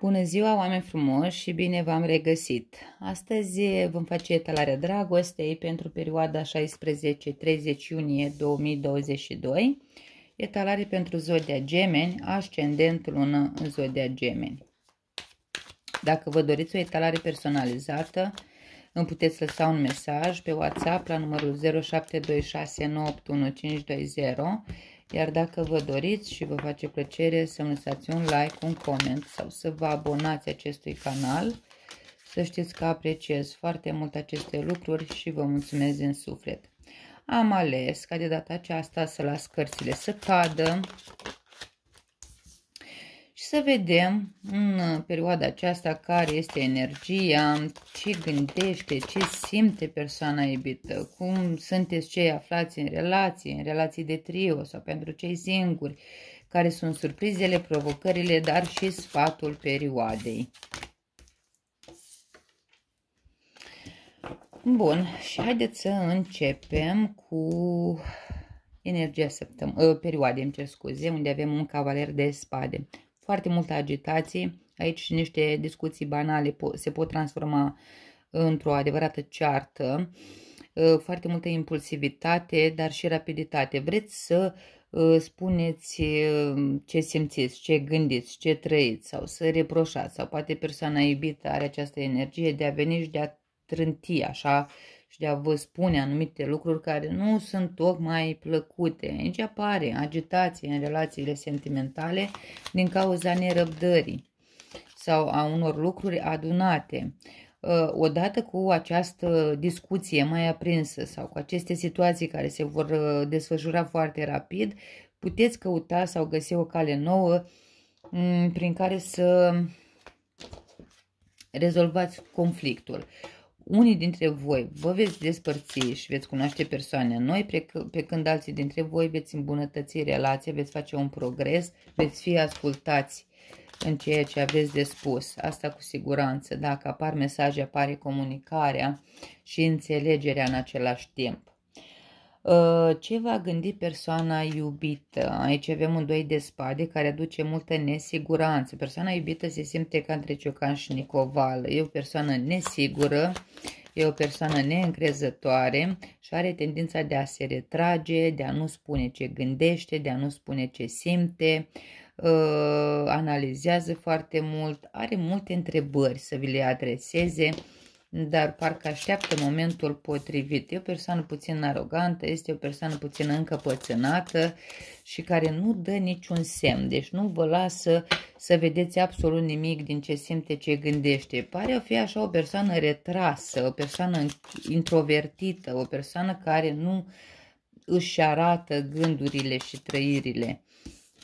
Bună ziua, oameni frumoși și bine v-am regăsit! Astăzi eh, vom face etalarea dragostei pentru perioada 16-30 iunie 2022, etalare pentru zodia gemeni, ascendentul lună în zodia gemeni. Dacă vă doriți o etalare personalizată, îmi puteți lăsa un mesaj pe WhatsApp la numărul 0726 iar dacă vă doriți și vă face plăcere să-mi lăsați un like, un coment sau să vă abonați acestui canal, să știți că apreciez foarte mult aceste lucruri și vă mulțumesc din suflet. Am ales ca de data aceasta să las cărțile să cadă să vedem în uh, perioada aceasta care este energia, ce gândește, ce simte persoana iubită, cum sunteți cei aflați în relații, în relații de trio sau pentru cei singuri, care sunt surprizele, provocările, dar și sfatul perioadei. Bun, și haideți să începem cu energia săptăm uh, perioade, îmi cer scuze, unde avem un cavaler de spade foarte multă agitație. Aici niște discuții banale se pot transforma într-o adevărată ceartă, ă, foarte multă impulsivitate, dar și rapiditate. Vreți să ă, spuneți ă, ce simțiți, ce gândiți, ce trăiți sau să reproșați sau poate persoana iubită are această energie de a veni și de a trânti așa uh, și de a vă spune anumite lucruri care nu sunt tocmai plăcute. Aici apare agitație în relațiile sentimentale din cauza nerăbdării sau a unor lucruri adunate. Ă, odată cu această discuție mai aprinsă sau cu aceste situații care se vor ă, desfășura foarte rapid, puteți căuta sau găsi o cale nouă prin care să rezolvați conflictul unii dintre voi vă veți despărți și veți cunoaște persoane noi, pe când alții dintre voi veți îmbunătăți relația, veți face un progres, veți fi ascultați în ceea ce aveți de spus. Asta cu siguranță, dacă apar mesaje, apare comunicarea și înțelegerea în același timp. Uh, ce va gândi persoana iubită? Aici avem un doi de spade care aduce multă nesiguranță. Persoana iubită se simte ca între Ciocan și Nicovală. E o persoană nesigură, e o persoană neîncrezătoare și are tendința de a se retrage, de a nu spune ce gândește, de a nu spune ce simte, uh, analizează foarte mult, are multe întrebări să vi le adreseze dar parcă așteaptă momentul potrivit. E o persoană puțin arogantă, este o persoană puțin încăpățânată și care nu dă niciun semn, deci nu vă lasă să vedeți absolut nimic din ce simte, ce gândește. Pare a fi așa o persoană retrasă, o persoană introvertită, o persoană care nu își arată gândurile și trăirile.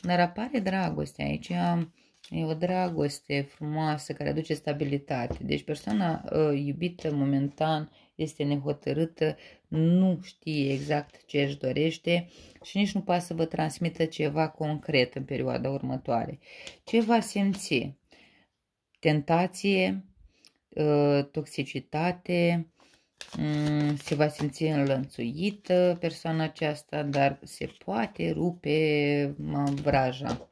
Dar apare dragoste aici, am E o dragoste frumoasă care aduce stabilitate. Deci persoana uh, iubită momentan este nehotărâtă, nu știe exact ce își dorește și nici nu poate să vă transmită ceva concret în perioada următoare. Ce va simți? Tentație, uh, toxicitate, mm, se va simți înlănțuită persoana aceasta, dar se poate rupe vraja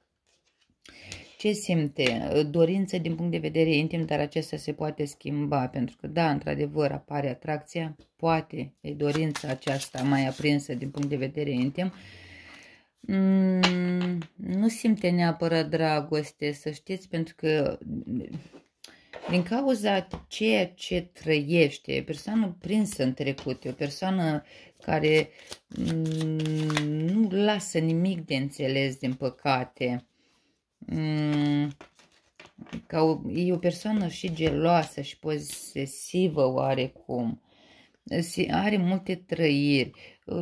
ce simte, ă, dorință din punct de vedere intim, dar acesta se poate schimba, pentru că, da, într-adevăr, apare atracția, poate e dorința aceasta mai aprinsă din punct de vedere intim, mm, nu simte neapărat dragoste, să știți, pentru că din cauza ceea ce trăiește, e persoană prinsă în trecut, e o persoană care mm, nu lasă nimic de înțeles, din păcate, Mm. că e o persoană și geloasă și posesivă oarecum. Are multe trăiri,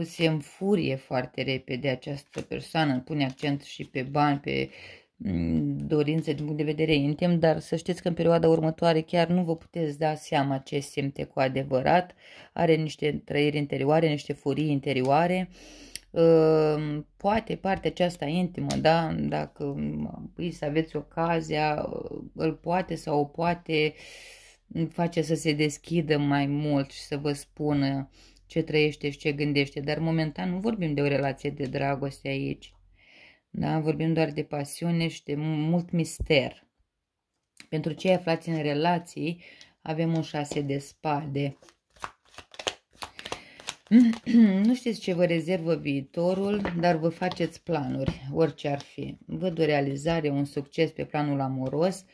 se înfurie foarte repede această persoană, pune accent și pe bani, pe mm, dorințe din punct de vedere intim, dar să știți că în perioada următoare chiar nu vă puteți da seama ce simte cu adevărat. Are niște trăiri interioare, niște furii interioare. Uh, poate partea aceasta intimă, da, dacă îi să aveți ocazia, îl poate sau o poate face să se deschidă mai mult și să vă spună ce trăiește și ce gândește, dar momentan nu vorbim de o relație de dragoste aici. Da? Vorbim doar de pasiune și de mult mister. Pentru cei aflați în relații, avem un șase de spade. nu știți ce vă rezervă viitorul, dar vă faceți planuri, orice ar fi. Văd o realizare, un succes pe planul amoros,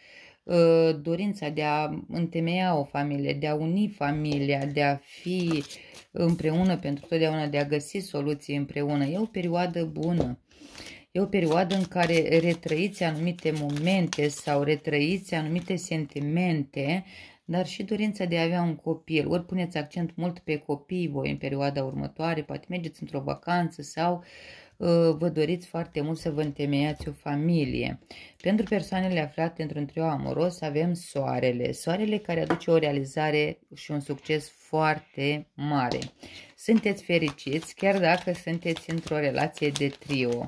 uh, dorința de a întemeia o familie, de a uni familia, de a fi împreună pentru totdeauna, de a găsi soluții împreună. E o perioadă bună. E o perioadă în care retrăiți anumite momente sau retrăiți anumite sentimente dar și dorința de a avea un copil. Ori puneți accent mult pe copii voi în perioada următoare, poate mergeți într-o vacanță sau uh, vă doriți foarte mult să vă întemeiați o familie. Pentru persoanele aflate într-un trio amoros avem soarele. Soarele care aduce o realizare și un succes foarte mare. Sunteți fericiți chiar dacă sunteți într-o relație de trio.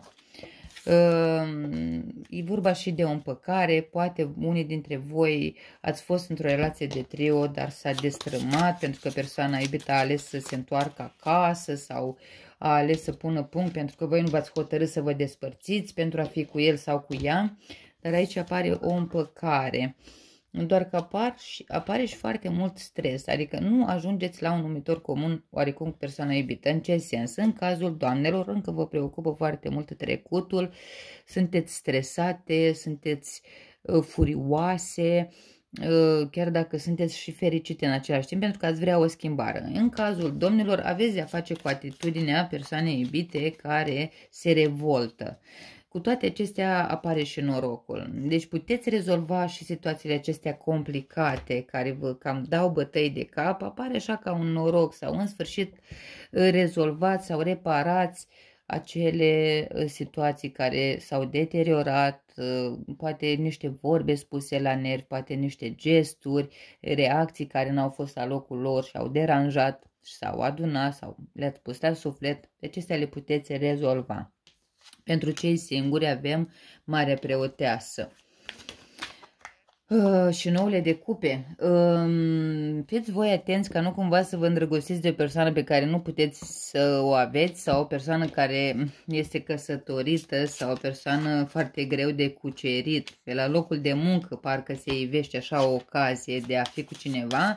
E vorba și de o împăcare, poate unii dintre voi ați fost într-o relație de trio, dar s-a destrămat pentru că persoana iubită a ales să se întoarcă acasă sau a ales să pună punct pentru că voi nu v-ați hotărât să vă despărțiți pentru a fi cu el sau cu ea, dar aici apare o împăcare. Uh, doar că apar și, apare și foarte mult stres, adică nu ajungeți la un numitor comun oarecum cu persoana iubită. În ce sens? În cazul doamnelor, încă vă preocupă foarte mult trecutul, sunteți stresate, sunteți uh, furioase, uh, chiar dacă sunteți și fericite în același timp, pentru că ați vrea o schimbare. În cazul domnilor, aveți de a face cu atitudinea persoanei iubite care se revoltă. Uh, cu toate acestea apare și norocul. Deci puteți rezolva și situațiile acestea complicate care vă cam dau bătăi de cap, apare așa ca un noroc sau în sfârșit rezolvați sau reparați acele ă, situații care s-au deteriorat, ă, poate niște vorbe spuse la nervi, poate niște gesturi, reacții care n-au fost la locul lor și au deranjat sau adunat sau le-ați pus la suflet, deci, Acestea le puteți rezolva. Pentru cei singuri avem mare Preoteasă. Uh, și noule de cupe. Uh, fiți voi atenți ca nu cumva să vă îndrăgostiți de o persoană pe care nu puteți să o aveți sau o persoană care este căsătorită sau o persoană foarte greu de cucerit. Pe la locul de muncă parcă se ivește așa o ocazie de a fi cu cineva,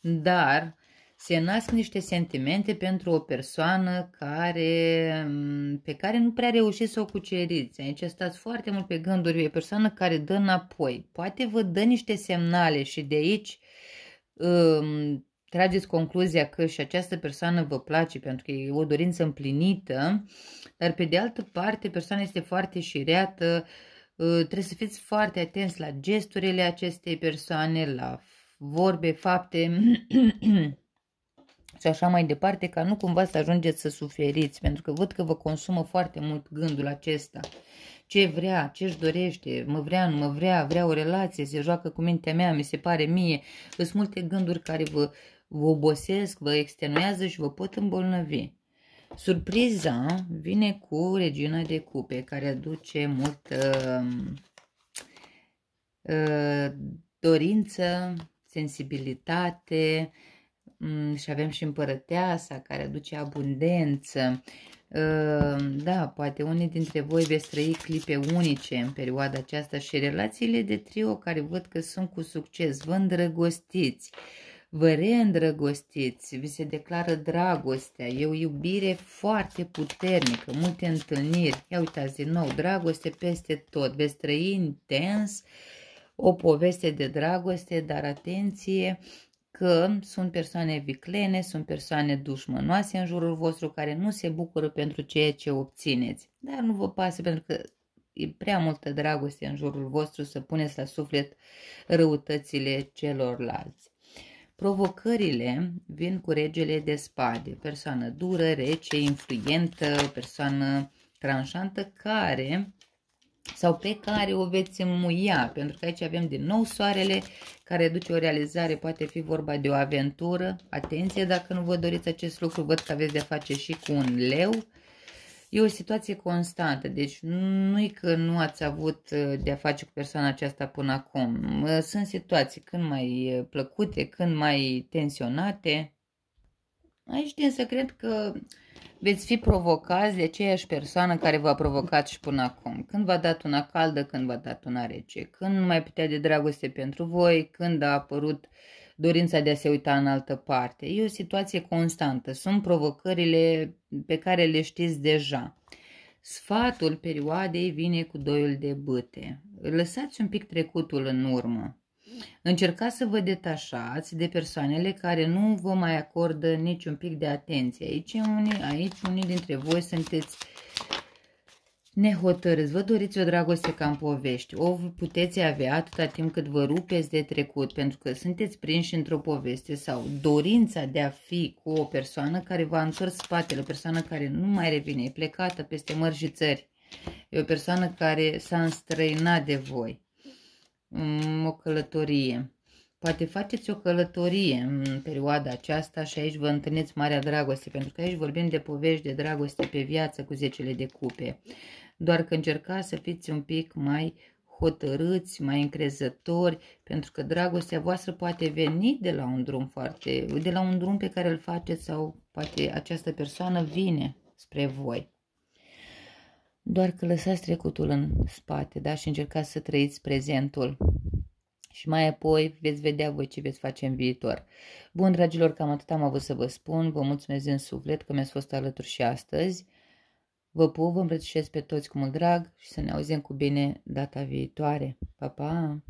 dar se nasc niște sentimente pentru o persoană care, mm, pe care nu prea reușiți să o cuceriți. Aici stați foarte mult pe gânduri, e o persoană care dă înapoi. Poate vă dă niște semnale și de aici um, trageți concluzia că și această persoană vă place pentru că e o dorință împlinită, dar pe de altă parte persoana este foarte șireată, mm, trebuie să fiți foarte atenți la gesturile acestei persoane, la vorbe, fapte. și așa mai departe, ca nu cumva să ajungeți să suferiți, pentru că văd că vă consumă foarte mult gândul acesta. Ce vrea, ce își dorește, mă vrea, nu mă vrea, vrea o relație, se joacă cu mintea mea, mi se pare mie. Sunt multe gânduri care vă, vă obosesc, vă extenuează și vă pot îmbolnăvi. Surpriza vine cu regina de cupe, care aduce mult uh, uh, dorință, sensibilitate, uh, Mm, și avem și împărăteasa care aduce abundență. Ehm, da, poate unii dintre voi veți trăi clipe unice în perioada aceasta și relațiile de trio care văd că sunt cu succes, vă îndrăgostiți, vă reîndrăgostiți, vi se declară dragostea, e o iubire foarte puternică, multe întâlniri. Ia uitați din nou, dragoste peste tot, veți trăi intens o poveste de dragoste, dar atenție, că sunt persoane viclene, sunt persoane dușmănoase în jurul vostru care nu se bucură pentru ceea ce obțineți. Dar nu vă pasă pentru că e prea multă dragoste în jurul vostru să puneți la suflet răutățile celorlalți. Provocările vin cu regele de spade, persoană dură, rece, influentă, persoană tranșantă care sau pe care o veți muia, pentru că aici avem din nou soarele care duce o realizare, poate fi vorba de o aventură. Atenție dacă nu vă doriți acest lucru, văd că aveți de face și cu un leu. E o situație constantă, deci nu-i că nu ați avut uh, de a face cu persoana aceasta până acum. Uh, sunt situații când mai uh, plăcute, când mai tensionate. Aici, însă cred că veți fi provocați de aceeași persoană care v-a provocat și până acum. Când v-a dat una caldă, când v-a dat una rece, când nu mai putea de dragoste pentru voi, când a apărut dorința de a se uita în altă parte. E o situație constantă, sunt provocările pe care le știți deja. Sfatul perioadei vine cu doiul de băte. Lăsați un pic trecutul în urmă. Încercați să vă detașați de persoanele care nu vă mai acordă niciun pic de atenție. Aici unii, aici unii dintre voi sunteți nehotărâți. Vă doriți o dragoste ca în povești. O puteți avea atâta timp cât vă rupeți de trecut, pentru că sunteți prinși într-o poveste sau dorința de a fi cu o persoană care v-a întors spatele, o persoană care nu mai revine, e plecată peste mări și țări. E o persoană care s-a înstrăinat de voi. Mm, o călătorie. Poate faceți o călătorie în perioada aceasta și aici vă întâlniți marea dragoste, pentru că aici vorbim de povești de dragoste pe viață cu zecele de cupe. Doar că încercați să fiți un pic mai hotărâți, mai încrezători, pentru că dragostea voastră poate veni de la un drum foarte, de la un drum pe care îl faceți sau poate această persoană vine spre voi doar că lăsați trecutul în spate, da? Și încercați să trăiți prezentul. Și mai apoi veți vedea voi ce veți face în viitor. Bun, dragilor, cam atât am avut să vă spun. Vă mulțumesc din suflet că mi-ați fost alături și astăzi. Vă pup, vă îmbrățișez pe toți cu mult drag și să ne auzim cu bine data viitoare. Pa, pa!